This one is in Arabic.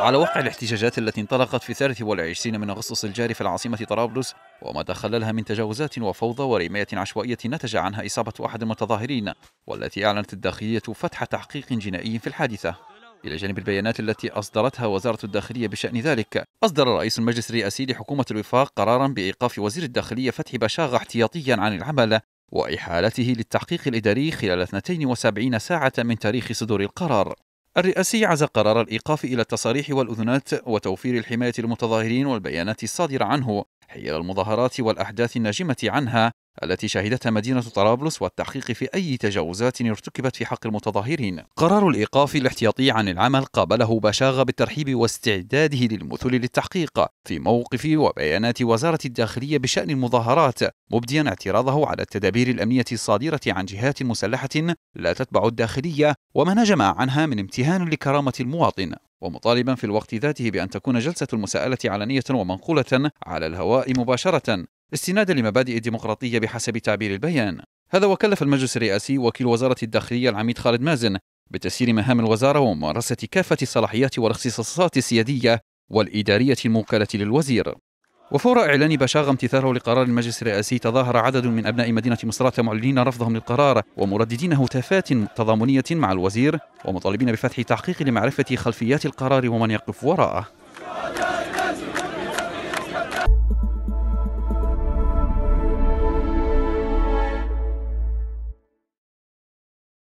على وقع الاحتجاجات التي انطلقت في 23 من أغسطس الجاري في العاصمة طرابلس وما تخللها من تجاوزات وفوضى ورماية عشوائية نتج عنها إصابة أحد المتظاهرين والتي أعلنت الداخلية فتح تحقيق جنائي في الحادثة إلى جانب البيانات التي أصدرتها وزارة الداخلية بشأن ذلك أصدر رئيس المجلس الرئاسي لحكومة الوفاق قرارا بإيقاف وزير الداخلية فتحي بشاغة احتياطيا عن العمل وإحالته للتحقيق الإداري خلال 72 ساعة من تاريخ صدور القرار الرئاسي عزا قرار الإيقاف إلى التصاريح والأذنات وتوفير الحماية للمتظاهرين والبيانات الصادرة عنه حيال المظاهرات والأحداث الناجمة عنها التي شهدتها مدينة طرابلس والتحقيق في أي تجاوزات ارتكبت في حق المتظاهرين قرار الإيقاف الاحتياطي عن العمل قابله بشاغة بالترحيب واستعداده للمثل للتحقيق في موقف وبيانات وزارة الداخلية بشأن المظاهرات مبديا اعتراضه على التدابير الأمنية الصادرة عن جهات مسلحة لا تتبع الداخلية وما نجم عنها من امتهان لكرامة المواطن ومطالبا في الوقت ذاته بأن تكون جلسة المساءلة علنية ومنقولة على الهواء مباشرة استنادا لمبادئ الديمقراطية بحسب تعبير البيان هذا وكلف المجلس الرئاسي وكيل وزارة الداخلية العميد خالد مازن بتسيير مهام الوزارة وممارسة كافة الصلاحيات والاختصاصات السيادية والإدارية الموكلة للوزير وفور إعلان بشاغ امتثاله لقرار المجلس الرئاسي تظاهر عدد من أبناء مدينة مصرات معلنين رفضهم للقرار ومرددين هتافات تضامنية مع الوزير ومطالبين بفتح تحقيق لمعرفة خلفيات القرار ومن يقف وراءه